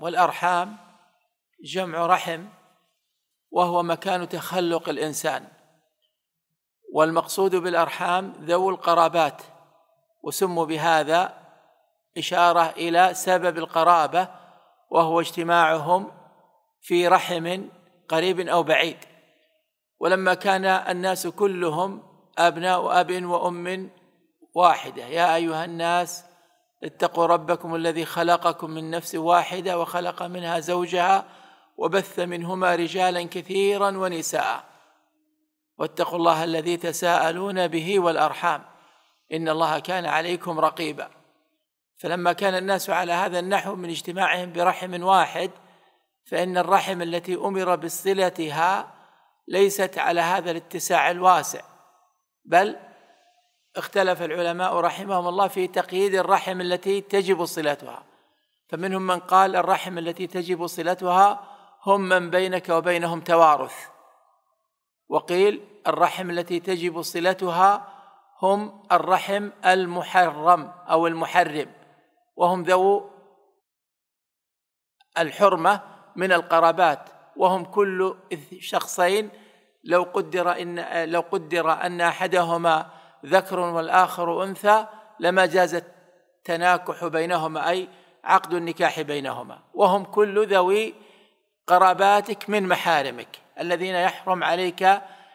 والأرحام جمع رحم وهو مكان تخلق الإنسان والمقصود بالأرحام ذو القرابات وسموا بهذا إشارة إلى سبب القرابة وهو اجتماعهم في رحم قريب أو بعيد ولما كان الناس كلهم أبناء أب وأم واحدة يا أيها الناس اتقوا ربكم الذي خلقكم من نفس واحده وخلق منها زوجها وبث منهما رجالا كثيرا ونساء واتقوا الله الذي تساءلون به والارحام ان الله كان عليكم رقيبا فلما كان الناس على هذا النحو من اجتماعهم برحم واحد فان الرحم التي امر بصلتها ليست على هذا الاتساع الواسع بل اختلف العلماء رحمهم الله في تقييد الرحم التي تجب صلتها فمنهم من قال الرحم التي تجب صلتها هم من بينك وبينهم توارث وقيل الرحم التي تجب صلتها هم الرحم المحرم او المحرم وهم ذو الحرمه من القرابات وهم كل شخصين لو قدر ان لو قدر ان احدهما ذكر والآخر أنثى لما جاز التناكح بينهما أي عقد النكاح بينهما وهم كل ذوي قراباتك من محارمك الذين يحرم عليك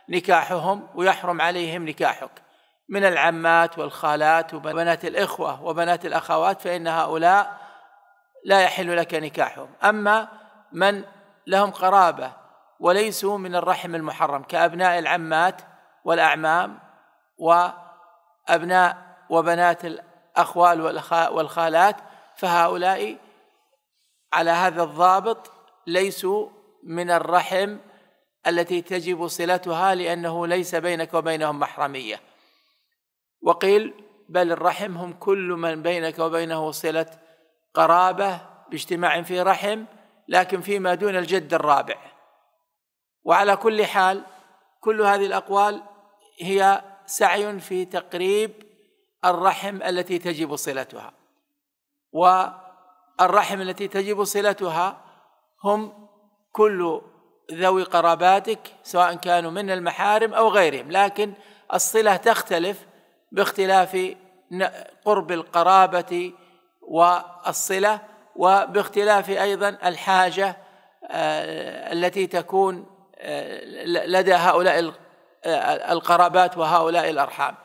نكاحهم ويحرم عليهم نكاحك من العمات والخالات وبنات الإخوة وبنات الأخوات فإن هؤلاء لا يحل لك نكاحهم أما من لهم قرابة وليسوا من الرحم المحرم كأبناء العمات والأعمام وأبناء وبنات الأخوال والخالات فهؤلاء على هذا الضابط ليسوا من الرحم التي تجب صلتها لأنه ليس بينك وبينهم محرمية وقيل بل الرحم هم كل من بينك وبينه صلة قرابة باجتماع في رحم لكن فيما دون الجد الرابع وعلى كل حال كل هذه الأقوال هي سعي في تقريب الرحم التي تجب صلتها والرحم التي تجب صلتها هم كل ذوي قراباتك سواء كانوا من المحارم او غيرهم لكن الصله تختلف باختلاف قرب القرابه والصله وباختلاف ايضا الحاجه آه، التي تكون آه، لدى هؤلاء آه، القرابات وهؤلاء الأرحام